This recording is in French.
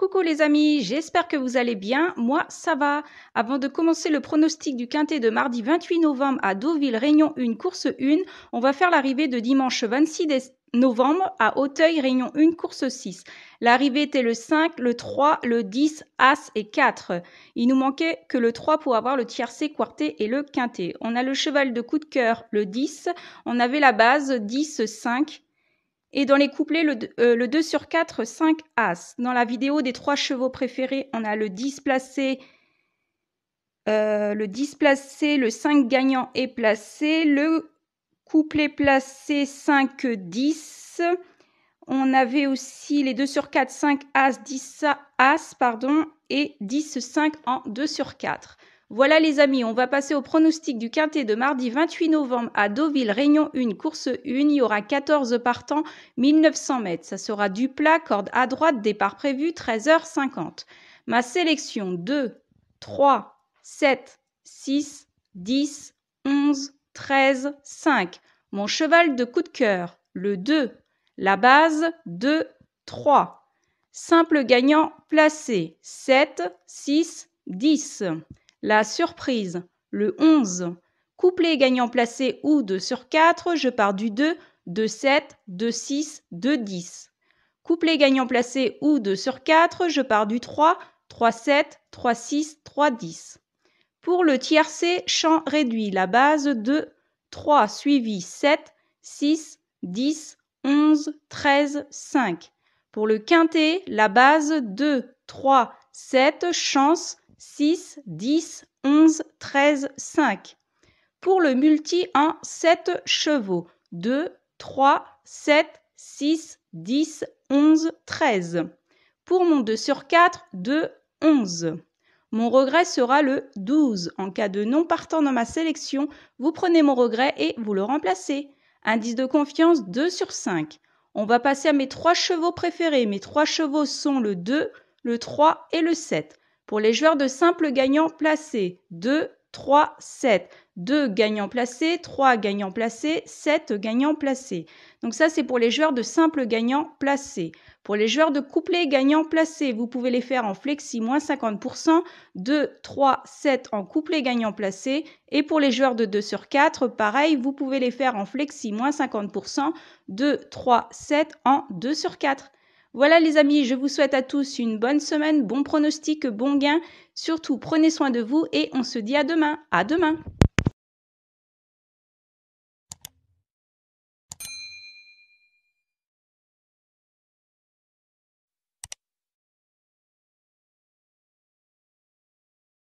Coucou les amis, j'espère que vous allez bien. Moi, ça va. Avant de commencer le pronostic du quintet de mardi 28 novembre à Deauville, Réunion 1, course 1, on va faire l'arrivée de dimanche 26 novembre à Auteuil, Réunion 1, course 6. L'arrivée était le 5, le 3, le 10, As et 4. Il nous manquait que le 3 pour avoir le tiercé, quarté et le quintet. On a le cheval de coup de cœur, le 10. On avait la base 10, 5, et dans les couplets, le, 2 euh, sur 4, 5 As. Dans la vidéo des trois chevaux préférés, on a le 10 euh, placé, le 10 placé, le 5 gagnant est placé, le couplet placé 5, 10. On avait aussi les 2 sur 4, 5 As, 10 As, pardon, et 10, 5 en 2 sur 4. Voilà les amis, on va passer au pronostic du quintet de mardi 28 novembre à Deauville, Réunion 1, course 1. Il y aura 14 partants, 1900 mètres. Ça sera du plat, corde à droite, départ prévu 13h50. Ma sélection 2, 3, 7, 6, 10, 11, 13, 5. Mon cheval de coup de cœur, le 2. La base 2, 3. Simple gagnant placé 7, 6, 10. La surprise, le 11. Couplet gagnant placé ou 2 sur 4, je pars du 2, 2, 7, 2, 6, 2, 10. Couplet gagnant placé ou 2 sur 4, je pars du 3, 3, 7, 3, 6, 3, 10. Pour le tiercé, champ réduit, la base 2, 3 suivi 7, 6, 10, 11, 13, 5. Pour le quintet, la base 2, 3, 7, chance 6, 10, 11, 13, 5. Pour le multi en 7 chevaux, 2, 3, 7, 6, 10, 11, 13. Pour mon 2 sur 4, 2, 11. Mon regret sera le 12. En cas de non partant dans ma sélection, vous prenez mon regret et vous le remplacez. Indice de confiance 2 sur 5. On va passer à mes 3 chevaux préférés. Mes trois chevaux sont le 2, le 3 et le 7. Pour les joueurs de simple gagnant placés, 2, 3, 7. 2 gagnants placés, 3 gagnants placés, 7 gagnants placés. Donc ça, c'est pour les joueurs de simple gagnant placés. Pour les joueurs de couplet gagnant placés, vous pouvez les faire en flexi moins 50%, 2, 3, 7 en couplet gagnant placé. Et pour les joueurs de 2 sur 4, pareil, vous pouvez les faire en flexi moins 50%, 2, 3, 7 en 2 sur 4. Voilà les amis, je vous souhaite à tous une bonne semaine, bon pronostic, bon gain. Surtout, prenez soin de vous et on se dit à demain. À demain